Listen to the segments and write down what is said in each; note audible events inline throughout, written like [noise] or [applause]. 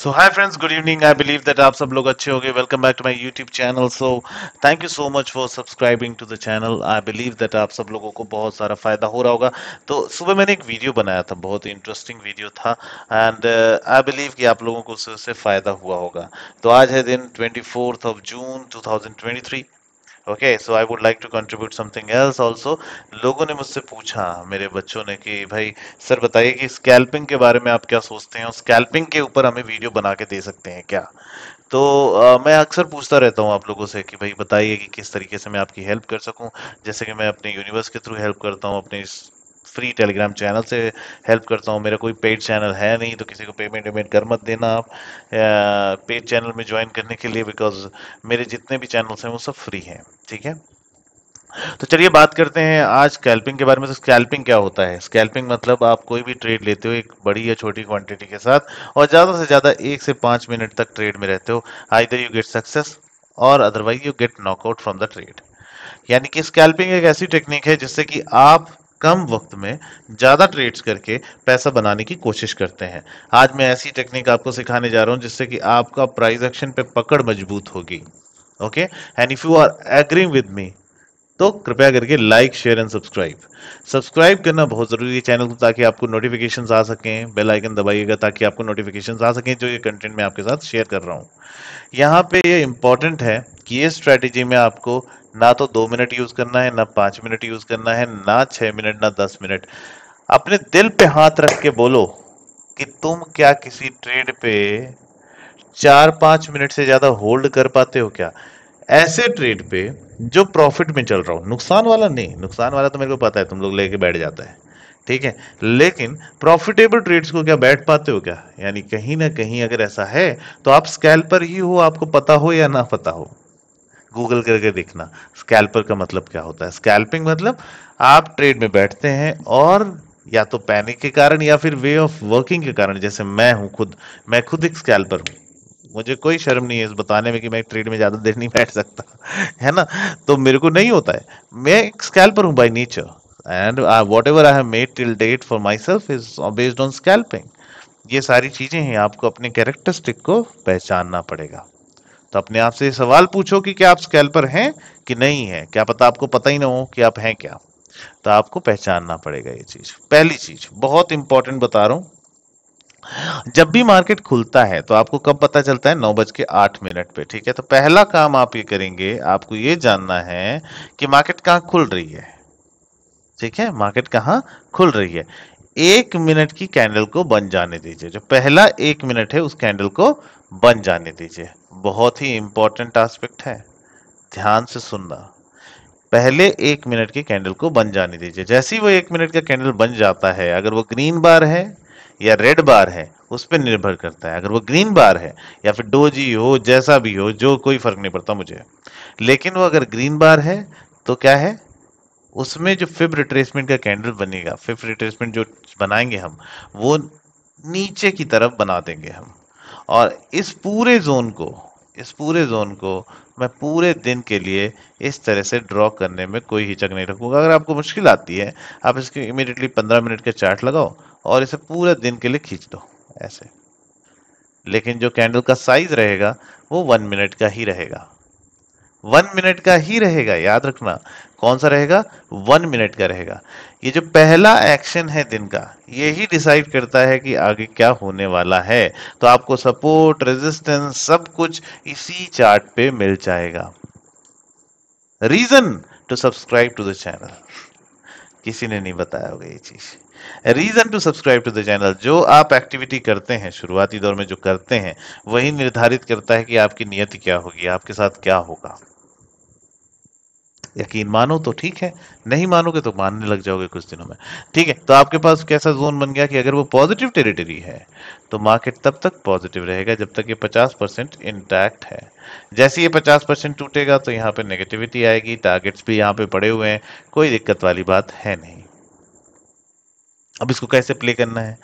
so hi friends good evening I believe that आप सब लोग अच्छे होंगे welcome back to my YouTube channel so thank you so much for subscribing to the channel I believe that आप सब लोगों को बहुत सारा फायदा हो रहा होगा तो सुबह मैंने एक वीडियो बनाया था बहुत इंटरेस्टिंग वीडियो था एंड आई बिलीव कि आप लोगों को उससे फायदा हुआ होगा तो आज है दिन twenty of June two okay so I would like to contribute something else also लोगों ने मुझसे पूछा मेरे बच्चों ने कि भाई सर बताइए कि स्कैल्पिंग के बारे में आप क्या सोचते हैं और स्कैल्पिंग के ऊपर हमें वीडियो बना के दे सकते हैं क्या तो आ, मैं अक्सर पूछता रहता हूँ आप लोगों से कि भाई बताइए कि किस तरीके से मैं आपकी हेल्प कर सकूँ जैसे कि मैं अपने यूनिवर्स के थ्रू हेल्प करता हूँ अपने फ्री टेलीग्राम चैनल से हेल्प करता हूँ मेरा कोई पेड चैनल है नहीं तो किसी को पेमेंट वेमेंट कर मत देना आप पेड चैनल में ज्वाइन करने के लिए बिकॉज मेरे जितने भी चैनल्स हैं वो सब फ्री हैं ठीक है तो चलिए बात करते हैं आज स्कैल्पिंग के बारे में तो स्कैल्पिंग क्या होता है स्कैल्पिंग मतलब आप कोई भी ट्रेड लेते हो एक बड़ी या छोटी क्वांटिटी के साथ और ज़्यादा से ज़्यादा एक से पाँच मिनट तक ट्रेड में रहते हो आई यू गेट सक्सेस और otherwise you get knockout from the trade यानी कि स्कैल्पिंग एक ऐसी टेक्निक है जिससे कि आप कम वक्त में ज़्यादा ट्रेड्स करके पैसा बनाने की कोशिश करते हैं आज मैं ऐसी टेक्निक आपको सिखाने जा रहा हूँ जिससे कि आपका प्राइस एक्शन पे पकड़ मजबूत होगी okay and if you are agree with me तो कृपया करके like share and subscribe subscribe करना बहुत ज़रूरी है चैनल को ताकि आपको नोटिफिकेशन आ सकें बेल आइकन दबाइएगा ताकि आपको नोटिफिकेशन आ सकें जो ये कंटेंट मैं आपके साथ शेयर कर रहा हूँ यहाँ पे ये इंपॉर्टेंट है कि ये स्ट्रेटेजी में आपको ना तो दो मिनट यूज करना है ना पांच मिनट यूज करना है ना छह मिनट ना दस मिनट अपने दिल पे हाथ रख के बोलो कि तुम क्या किसी ट्रेड पे चार पांच मिनट से ज्यादा होल्ड कर पाते हो क्या ऐसे ट्रेड पे जो प्रॉफिट में चल रहा हो नुकसान वाला नहीं नुकसान वाला तो मेरे को पता है तुम लोग लेके बैठ जाता है ठीक है लेकिन प्रॉफिटेबल ट्रेड्स को क्या बैठ पाते हो क्या यानी कहीं ना कहीं अगर ऐसा है तो आप स्कैल पर ही हो आपको पता हो या ना पता हो गूगल करके देखना स्कैल्पर का मतलब क्या होता है स्कैल्पिंग मतलब आप ट्रेड में बैठते हैं और या तो पैनिक के कारण या फिर वे ऑफ वर्किंग के कारण जैसे मैं हूं खुद मैं खुद एक स्कैल्पर हूं मुझे कोई शर्म नहीं है इस बताने में कि मैं ट्रेड में ज़्यादा देर नहीं बैठ सकता [laughs] है ना तो मेरे को नहीं होता है मैं एक स्कैल्पर हूँ by nature and whatever I have made till date for myself is based on scalping ये सारी चीज़ें हैं आपको अपने कैरेक्टरिस्टिक को पहचानना पड़ेगा तो अपने आप से सवाल पूछो कि क्या आप स्केल पर हैं कि नहीं है क्या पता आपको पता ही ना हो कि आप हैं क्या तो आपको पहचानना पड़ेगा ये चीज पहली चीज बहुत इंपॉर्टेंट बता रहा हूं जब भी मार्केट खुलता है तो आपको कब पता चलता है नौ बज के आठ मिनट पे ठीक है तो पहला काम आप ये करेंगे आपको ये जानना है कि मार्केट कहाँ खुल रही है ठीक है मार्केट कहाँ खुल रही है एक मिनट की कैंडल को बन जाने दीजिए जो पहला एक मिनट है उस कैंडल को बन जाने दीजिए बहुत ही इम्पोर्टेंट आस्पेक्ट है ध्यान से सुनना पहले एक मिनट के कैंडल को बन जाने दीजिए जैसे ही वो एक मिनट का कैंडल बन जाता है अगर वो ग्रीन बार है या रेड बार है उस पर निर्भर करता है अगर वो ग्रीन बार है या फिर डोजी हो जैसा भी हो जो कोई फर्क नहीं पड़ता मुझे लेकिन वो अगर ग्रीन बार है तो क्या है उसमें जो फिब रिट्रेसमेंट का कैंडल बनेगा फिब रिट्रेसमेंट जो बनाएंगे हम वो नीचे की तरफ बना देंगे हम और इस पूरे जोन को इस पूरे जोन को मैं पूरे दिन के लिए इस तरह से ड्रॉ करने में कोई हिचक नहीं रखूंगा अगर आपको मुश्किल आती है आप इसके इमिडिएटली पंद्रह मिनट के चार्ट लगाओ और इसे पूरे दिन के लिए खींच दो ऐसे लेकिन जो कैंडल का साइज रहेगा वो वन मिनट का ही रहेगा वन मिनट का ही रहेगा याद रखना कौन सा रहेगा वन मिनट का रहेगा ये जो पहला एक्शन है दिन का ये ही डिसाइड करता है कि आगे क्या होने वाला है तो आपको सपोर्ट रेजिस्टेंस सब कुछ इसी चार्ट पे मिल जाएगा reason to subscribe to the channel किसी ने नहीं बताया होगा ये चीज़ reason to subscribe to the channel जो आप एक्टिविटी करते हैं शुरुआती दौर में जो करते हैं वही निर्धारित करता है कि आपकी नियति क्या होगी आपके साथ क्या होगा यकीन मानो तो ठीक है नहीं मानोगे तो मानने लग जाओगे कुछ दिनों में ठीक है तो आपके पास कैसा जोन बन गया कि अगर वो पॉजिटिव टेरिटरी है तो मार्केट तब तक पॉजिटिव रहेगा जब तक ये 50 परसेंट इंटैक्ट है जैसे ये 50 परसेंट टूटेगा तो यहाँ पे नेगेटिविटी आएगी टारगेट्स भी यहाँ पे पड़े हुए हैं कोई दिक्कत वाली बात है नहीं अब इसको कैसे प्ले करना है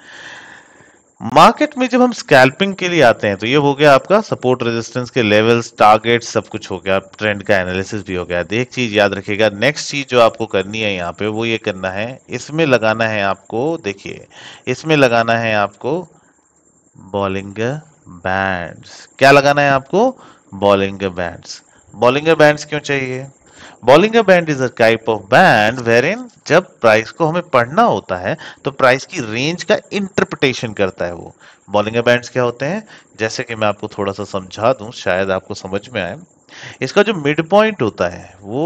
मार्केट में जब हम स्कैल्पिंग के लिए आते हैं तो ये हो गया आपका सपोर्ट रेजिस्टेंस के लेवल्स टारगेट सब कुछ हो गया ट्रेंड का एनालिसिस भी हो गया एक चीज याद रखिएगा नेक्स्ट चीज जो आपको करनी है यहाँ पे वो ये करना है इसमें लगाना है आपको देखिए इसमें लगाना है आपको बॉलिंग बैंड्स क्या लगाना है आपको बॉलिंग बैंड्स बॉलिंग बैंड्स क्यों चाहिए Bollinger band is a type of band in जब प्राइस को हमें पढ़ना होता है तो प्राइस की रेंज का इंटरप्रिटेशन करता है वो बॉलिंगर बैंड क्या होते हैं जैसे कि मैं आपको थोड़ा सा समझा दूं शायद आपको समझ में आए इसका जो मिड पॉइंट होता है वो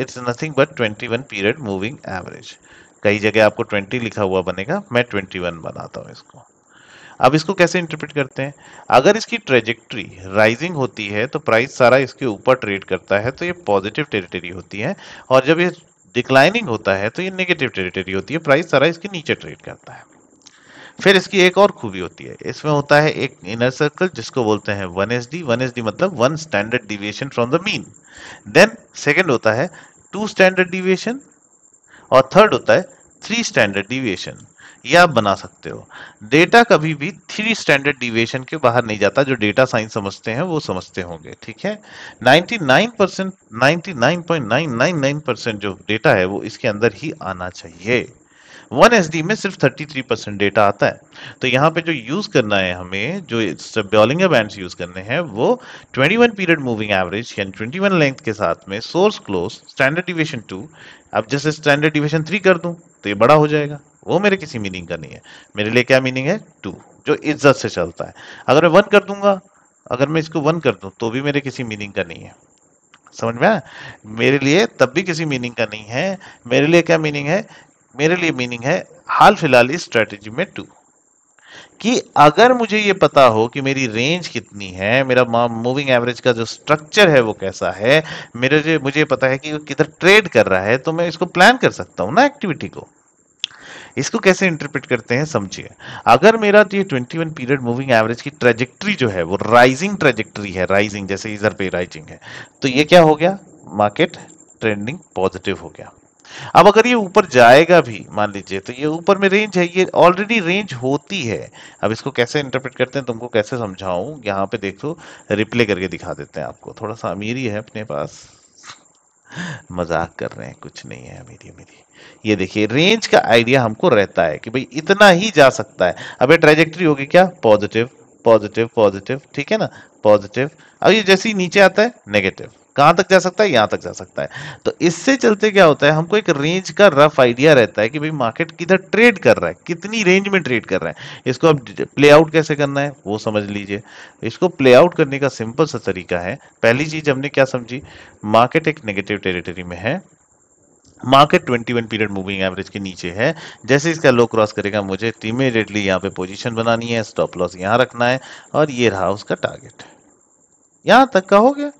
it's nothing but 21 period moving average कई जगह आपको 20 लिखा हुआ बनेगा मैं 21 बनाता हूँ इसको अब इसको कैसे इंटरप्रेट करते हैं अगर इसकी ट्रेजेक्ट्री राइजिंग होती है तो प्राइस सारा इसके ऊपर ट्रेड करता है तो ये पॉजिटिव टेरिटरी होती है और जब ये डिक्लाइनिंग होता है तो ये नेगेटिव टेरिटरी होती है प्राइस सारा इसके नीचे ट्रेड करता है फिर इसकी एक और खूबी होती है इसमें होता है एक इनर सर्कल जिसको बोलते हैं one S D one S D मतलब one standard deviation from the mean then second होता है टू स्टैंडर्ड डिविएशन और थर्ड होता है थ्री स्टैंडर्ड डिविएशन ये आप बना सकते हो डेटा कभी भी थ्री स्टैंडर्ड डिविएशन के बाहर नहीं जाता जो डेटा साइंस समझते हैं वो समझते होंगे ठीक है 99 परसेंट नाइन्टी जो डेटा है वो इसके अंदर ही आना चाहिए वन एस में सिर्फ 33 परसेंट डेटा आता है तो यहाँ पे जो यूज करना है हमें जो बॉलिंगर बैंड यूज करने हैं वो 21 पीरियड मूविंग एवरेज यानी 21 लेंथ के साथ में source close standard deviation two अब जैसे स्टैंडर्ड डिविजन थ्री कर दूं तो ये बड़ा हो जाएगा वो मेरे किसी मीनिंग का नहीं है मेरे लिए क्या मीनिंग है टू जो इज्जत से चलता है अगर मैं वन कर दूंगा अगर मैं इसको वन कर दूं तो भी मेरे किसी मीनिंग का नहीं है समझ में आया मेरे लिए तब भी किसी मीनिंग का नहीं है मेरे लिए क्या मीनिंग है मेरे लिए मीनिंग है हाल फिलहाल इस स्ट्रेटेजी में टू कि अगर मुझे ये पता हो कि मेरी रेंज कितनी है मेरा मूविंग एवरेज का जो स्ट्रक्चर है वो कैसा है मेरे जो मुझे पता है कि वो किधर ट्रेड कर रहा है तो मैं इसको प्लान कर सकता हूँ ना एक्टिविटी को इसको कैसे इंटरप्रेट करते हैं समझिए अगर मेरा तो ये 21 पीरियड मूविंग एवरेज की ट्रेजेक्ट्री जो है वो राइजिंग ट्रेजेक्ट्री है राइजिंग जैसे इधर पे राइजिंग है तो ये क्या हो गया मार्केट ट्रेंडिंग पॉजिटिव हो गया अब अगर ये ऊपर जाएगा भी मान लीजिए तो ये ऊपर में रेंज है ये ऑलरेडी रेंज होती है अब इसको कैसे इंटरप्रेट करते हैं तुमको कैसे समझाऊं यहाँ पे देखो रिप्ले करके दिखा देते हैं आपको थोड़ा सा अमीरी है अपने पास मजाक कर रहे हैं कुछ नहीं है मेरी मेरी ये देखिए रेंज का आइडिया हमको रहता है कि भाई इतना ही जा सकता है अब ये ट्रेजेक्ट्री होगी क्या पॉजिटिव पॉजिटिव पॉजिटिव ठीक है ना पॉजिटिव अब ये जैसे ही नीचे आता है नेगेटिव कहां तक जा सकता है यहां तक जा सकता है तो इससे चलते क्या होता है हमको एक रेंज का रफ आइडिया रहता है कि भाई मार्केट किधर ट्रेड कर रहा है कितनी रेंज में ट्रेड कर रहा है इसको अब प्ले आउट कैसे करना है वो समझ लीजिए इसको प्ले आउट करने का सिंपल सा तरीका है पहली चीज हमने क्या समझी मार्केट एक नेगेटिव टेरिटरी में है मार्केट 21 पीरियड मूविंग एवरेज के नीचे है जैसे इसका लो क्रॉस करेगा मुझे इमीडिएटली यहाँ पे पोजीशन बनानी है स्टॉप लॉस यहाँ रखना है और ये रहा उसका टारगेट यहाँ तक का हो गया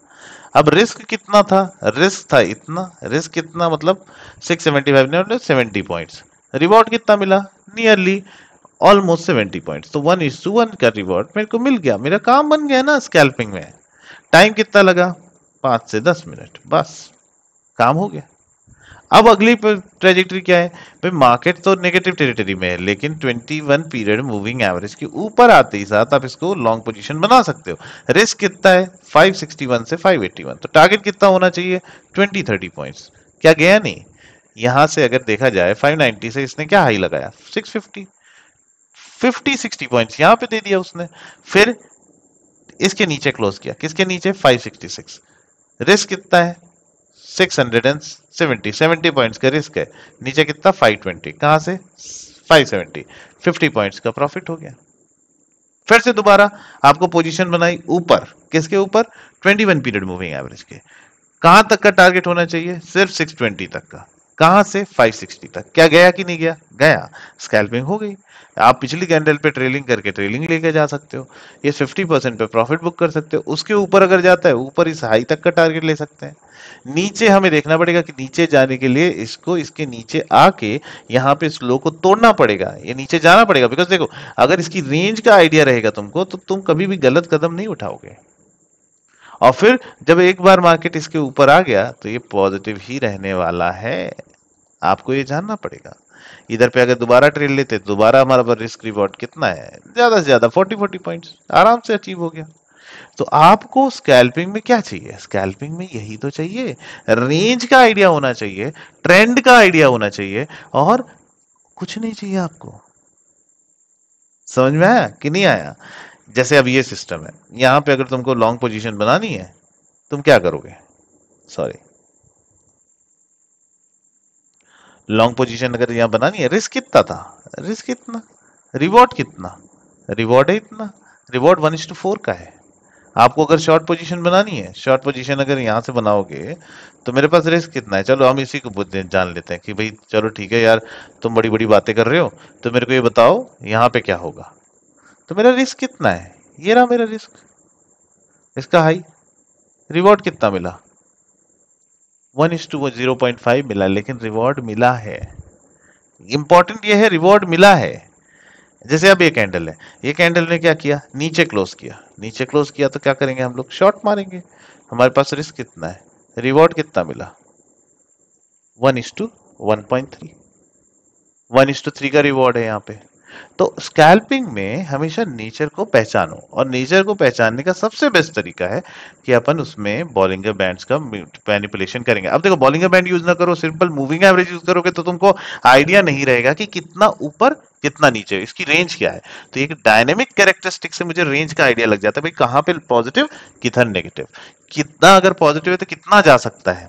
अब रिस्क कितना था रिस्क था इतना रिस्क कितना मतलब 675 ने मतलब 70 पॉइंट्स रिवॉर्ड कितना मिला नियरली ऑलमोस्ट 70 पॉइंट्स तो वन इज टू वन का रिवॉर्ड मेरे को मिल गया मेरा काम बन गया ना स्कैल्पिंग में टाइम कितना लगा पाँच से दस मिनट बस काम हो गया अब अगली ट्रेजिक्ट्री क्या है भाई मार्केट तो नेगेटिव टेरिटरी में है लेकिन 21 पीरियड मूविंग एवरेज के ऊपर आते ही साथ आप इसको लॉन्ग पोजीशन बना सकते हो रिस्क कितना है 561 से 581 तो टारगेट कितना होना चाहिए 20 30 पॉइंट्स क्या गया नहीं यहां से अगर देखा जाए 590 से इसने क्या हाई लगाया 650 50 60 पॉइंट्स यहां पे दे दिया उसने फिर इसके नीचे क्लोज किया किसके नीचे 566 रिस्क कितना है 670 70 पॉइंट्स का रिस्क है नीचे कितना 520 कहां से 570 50 पॉइंट्स का प्रॉफिट हो गया फिर से दोबारा आपको पोजीशन बनाई ऊपर किसके ऊपर 21 पीरियड मूविंग एवरेज के कहां तक का टारगेट होना चाहिए सिर्फ 620 तक का कहां से 560 तक क्या गया कि नहीं गया गया स्कैल्पिंग हो गई आप पिछली कैंडल पे ट्रेलिंग करके ट्रेलिंग लेके जा सकते हो ये 50 परसेंट पे प्रॉफिट बुक कर सकते हो उसके ऊपर अगर जाता है ऊपर इस हाई तक का टारगेट ले सकते हैं नीचे हमें देखना पड़ेगा कि नीचे जाने के लिए इसको इसके नीचे आके यहाँ पे स्लो को तोड़ना पड़ेगा ये नीचे जाना पड़ेगा बिकॉज देखो अगर इसकी रेंज का आइडिया रहेगा तुमको तो तुम कभी भी गलत कदम नहीं उठाओगे और फिर जब एक बार मार्केट इसके ऊपर आ गया तो ये पॉजिटिव ही रहने वाला है आपको ये जानना पड़ेगा इधर पे अगर दोबारा ट्रेड लेते दोबारा हमारा पर रिस्क रिवॉर्ड कितना है ज्यादा से ज्यादा फोर्टी फोर्टी पॉइंट आराम से अचीव हो गया तो आपको स्कैल्पिंग में क्या चाहिए स्कैल्पिंग में यही तो चाहिए रेंज का आइडिया होना चाहिए ट्रेंड का आइडिया होना चाहिए और कुछ नहीं चाहिए आपको समझ में आया कि नहीं आया जैसे अब ये सिस्टम है यहां पे अगर तुमको लॉन्ग पोजीशन बनानी है तुम क्या करोगे सॉरी लॉन्ग पोजीशन अगर यहाँ बनानी है रिस्क कितना था रिस्क कितना रिवॉर्ड कितना रिवॉर्ड है इतना रिवॉर्ड वन टू फोर का है आपको अगर शॉर्ट पोजीशन बनानी है शॉर्ट पोजीशन अगर यहाँ से बनाओगे तो मेरे पास रिस्क कितना है चलो हम इसी को जान लेते हैं कि भाई चलो ठीक है यार तुम बड़ी बड़ी बातें कर रहे हो तो मेरे को ये बताओ यहाँ पे क्या होगा तो मेरा रिस्क कितना है ये रहा मेरा रिस्क इसका हाई रिवॉर्ड कितना मिला one is to zero point five मिला लेकिन रिवॉर्ड मिला है इंपॉर्टेंट ये है रिवॉर्ड मिला है जैसे अब ये कैंडल है ये कैंडल ने क्या किया नीचे क्लोज किया नीचे क्लोज किया तो क्या करेंगे हम लोग शॉर्ट मारेंगे हमारे पास रिस्क कितना है रिवॉर्ड कितना मिला one is to one point three one is to three का रिवॉर्ड है यहाँ पे तो स्कैल्पिंग में हमेशा नेचर को पहचानो और नेचर को पहचानने का सबसे बेस्ट तरीका है कि अपन उसमें बॉलिंगर बैंड्स का मैनिपुलेशन करेंगे अब देखो बॉलिंगर बैंड यूज ना करो सिंपल मूविंग एवरेज यूज करोगे तो तुमको आइडिया नहीं रहेगा कि कितना ऊपर कितना नीचे इसकी रेंज क्या है तो एक डायनेमिक कैरेक्टरिस्टिक से मुझे रेंज का आइडिया लग जाता है भाई कहाँ पे पॉजिटिव किधर नेगेटिव कितना अगर पॉजिटिव है तो कितना जा सकता है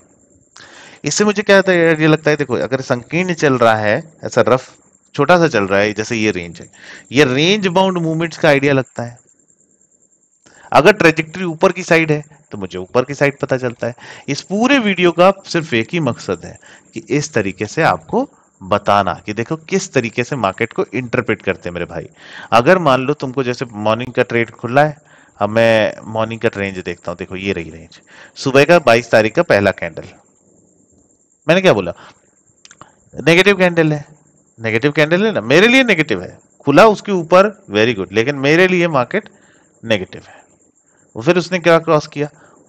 इससे मुझे क्या आइडिया लगता है देखो अगर संकीर्ण चल रहा है ऐसा रफ छोटा सा चल रहा है जैसे ये रेंज है ये रेंज बाउंड मूवमेंट्स का आइडिया लगता है अगर ट्रेजेक्ट्री ऊपर की साइड है तो मुझे ऊपर की साइड पता चलता है इस पूरे वीडियो का सिर्फ एक ही मकसद है कि इस तरीके से आपको बताना कि देखो किस तरीके से मार्केट को इंटरप्रेट करते हैं मेरे भाई अगर मान लो तुमको जैसे मॉर्निंग का ट्रेड खुला है अब मैं मॉर्निंग का रेंज देखता हूं देखो ये रही रेंज सुबह का 22 तारीख का पहला कैंडल मैंने क्या बोला नेगेटिव कैंडल है नेगेटिव कैंडल है ना मेरे लिए नेगेटिव है खुला उसके ऊपर वेरी गुड लेकिन मेरे लिए मार्केट नेगेटिव है वो फिर उसने क्या क्रॉस किया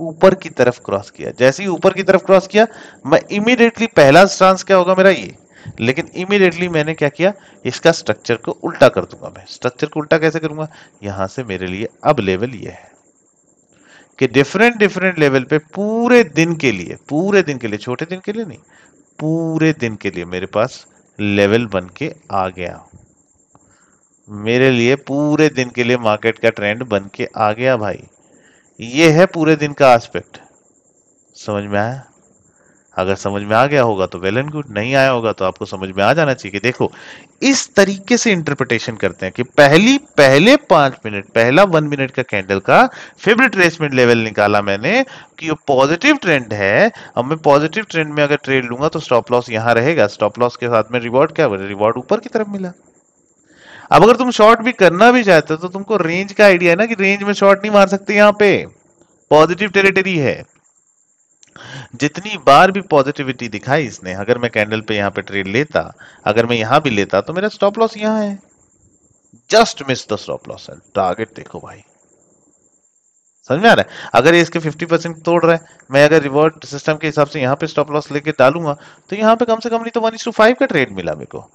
ऊपर की तरफ क्रॉस किया जैसे ही ऊपर की तरफ क्रॉस किया मैं इमीडिएटली पहला स्टांस क्या होगा मेरा ये लेकिन इमीडिएटली मैंने क्या किया इसका स्ट्रक्चर को उल्टा कर दूंगा मैं स्ट्रक्चर को उल्टा कैसे करूंगा यहां से मेरे लिए अब लेवल ये है कि डिफरेंट डिफरेंट लेवल पे पूरे दिन के लिए पूरे दिन के लिए छोटे दिन के लिए नहीं पूरे दिन के लिए मेरे पास लेवल बन के आ गया मेरे लिए पूरे दिन के लिए मार्केट का ट्रेंड बन के आ गया भाई ये है पूरे दिन का एस्पेक्ट समझ में आया अगर समझ में आ गया होगा तो वेल एंड गुड नहीं आया होगा तो आपको समझ में आ जाना चाहिए कि देखो इस तरीके से इंटरप्रिटेशन करते हैं कि पहली पहले पांच मिनट पहला वन मिनट का कैंडल का फिब रिट्रेसमेंट लेवल निकाला मैंने कि ये पॉजिटिव ट्रेंड है अब मैं पॉजिटिव ट्रेंड में अगर ट्रेड लूंगा तो स्टॉप लॉस यहाँ रहेगा स्टॉप लॉस के साथ में रिवॉर्ड क्या रिवॉर्ड ऊपर की तरफ मिला अब अगर तुम शॉर्ट भी करना भी चाहते हो तो तुमको रेंज का आइडिया है ना कि रेंज में शॉर्ट नहीं मार सकते यहाँ पे पॉजिटिव टेरिटरी है जितनी बार भी पॉजिटिविटी दिखाई इसने अगर मैं कैंडल पे यहाँ पे ट्रेड लेता अगर मैं यहाँ भी लेता तो मेरा स्टॉप लॉस यहाँ है just miss the stop loss and target देखो भाई समझ में आ रहा है अगर ये इसके 50 परसेंट तोड़ रहा है मैं अगर रिवर्ट सिस्टम के हिसाब से यहाँ पे स्टॉप लॉस लेके डालूंगा तो यहाँ पे कम से कम नहीं तो वन टू फाइव का ट्रेड मिला मेरे को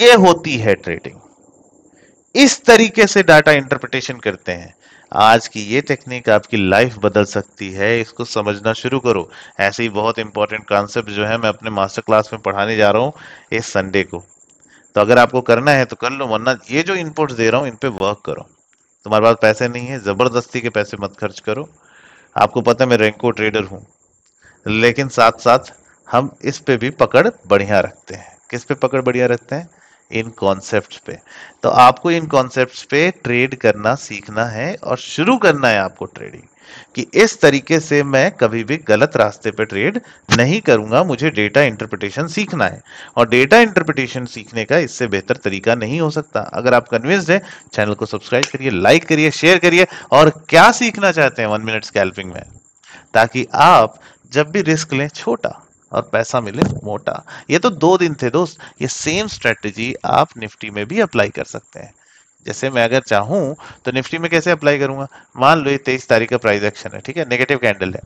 ये होती है ट्रेडिंग इस तरीके से डाटा इंटरप्रिटेशन करते हैं आज की ये टेक्निक आपकी लाइफ बदल सकती है इसको समझना शुरू करो ऐसे ही बहुत इंपॉर्टेंट कॉन्सेप्ट जो है मैं अपने मास्टर क्लास में पढ़ाने जा रहा हूँ इस संडे को तो अगर आपको करना है तो कर लो वरना ये जो इनपुट दे रहा हूँ इन पे वर्क करो तुम्हारे पास पैसे नहीं है ज़बरदस्ती के पैसे मत खर्च करो आपको पता है मैं रेंको ट्रेडर हूँ लेकिन साथ साथ हम इस पे भी पकड़ बढ़िया रखते हैं किस पे पकड़ बढ़िया रखते हैं इन कॉन्सेप्ट्स पे तो आपको इन कॉन्सेप्ट्स पे ट्रेड करना सीखना है और शुरू करना है आपको ट्रेडिंग कि इस तरीके से मैं कभी भी गलत रास्ते पे ट्रेड नहीं करूंगा मुझे डेटा इंटरप्रिटेशन सीखना है और डेटा इंटरप्रिटेशन सीखने का इससे बेहतर तरीका नहीं हो सकता अगर आप कन्विंस्ड हैं चैनल को सब्सक्राइब करिए लाइक करिए शेयर करिए और क्या सीखना चाहते हैं वन मिनट स्कैल्पिंग में ताकि आप जब भी रिस्क लें छोटा और पैसा मिले मोटा ये तो दो दिन थे दोस्त ये सेम स्ट्रेटजी आप निफ्टी में भी अप्लाई कर सकते हैं जैसे मैं अगर चाहूं तो निफ्टी में कैसे अप्लाई करूंगा मान लो ये तेईस तारीख का प्राइस एक्शन है ठीक है नेगेटिव कैंडल है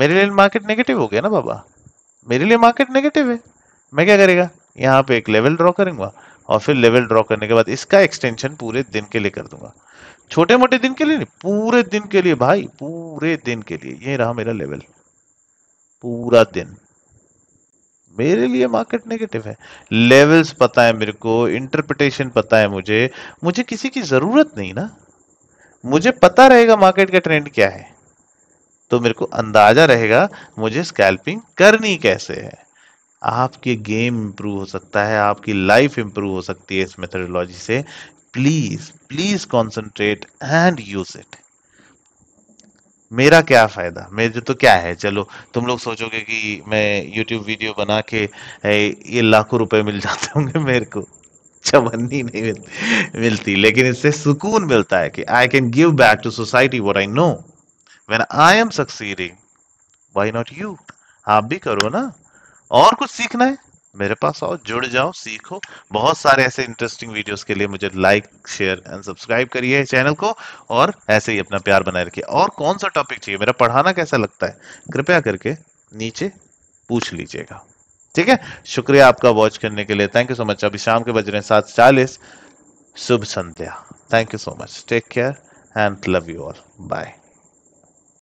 मेरे लिए मार्केट नेगेटिव हो गया ना बाबा मेरे लिए मार्केट नेगेटिव है मैं क्या करेगा यहाँ पे एक लेवल ड्रॉ करूंगा और फिर लेवल ड्रॉ करने के बाद इसका एक्सटेंशन पूरे दिन के लिए कर दूंगा छोटे मोटे दिन के लिए नहीं पूरे दिन के लिए भाई पूरे दिन के लिए ये रहा मेरा लेवल पूरा दिन मेरे लिए मार्केट नेगेटिव है लेवल्स पता है मेरे को इंटरप्रिटेशन पता है मुझे मुझे किसी की जरूरत नहीं ना मुझे पता रहेगा मार्केट का ट्रेंड क्या है तो मेरे को अंदाजा रहेगा मुझे स्कैल्पिंग करनी कैसे है आपके गेम इंप्रूव हो सकता है आपकी लाइफ इंप्रूव हो सकती है इस मेथडोलॉजी से please please concentrate and use it मेरा क्या फायदा मेरे तो क्या है चलो तुम लोग सोचोगे कि मैं यूट्यूब वीडियो बना के ये लाखों रुपए मिल जाते होंगे मेरे को चमन्नी नहीं मिलती, मिलती लेकिन इससे सुकून मिलता है कि I can give back to society what I know when I am succeeding why not you आप भी करो ना और कुछ सीखना है मेरे पास आओ जुड़ जाओ सीखो बहुत सारे ऐसे इंटरेस्टिंग वीडियोस के लिए मुझे लाइक शेयर एंड सब्सक्राइब करिए चैनल को और ऐसे ही अपना प्यार बनाए रखिए और कौन सा टॉपिक चाहिए मेरा पढ़ाना कैसा लगता है कृपया करके नीचे पूछ लीजिएगा ठीक है शुक्रिया आपका वॉच करने के लिए थैंक यू सो मच अभी शाम के बज रहे हैं सात चालीस शुभ संध्या thank you so much take care and love you all bye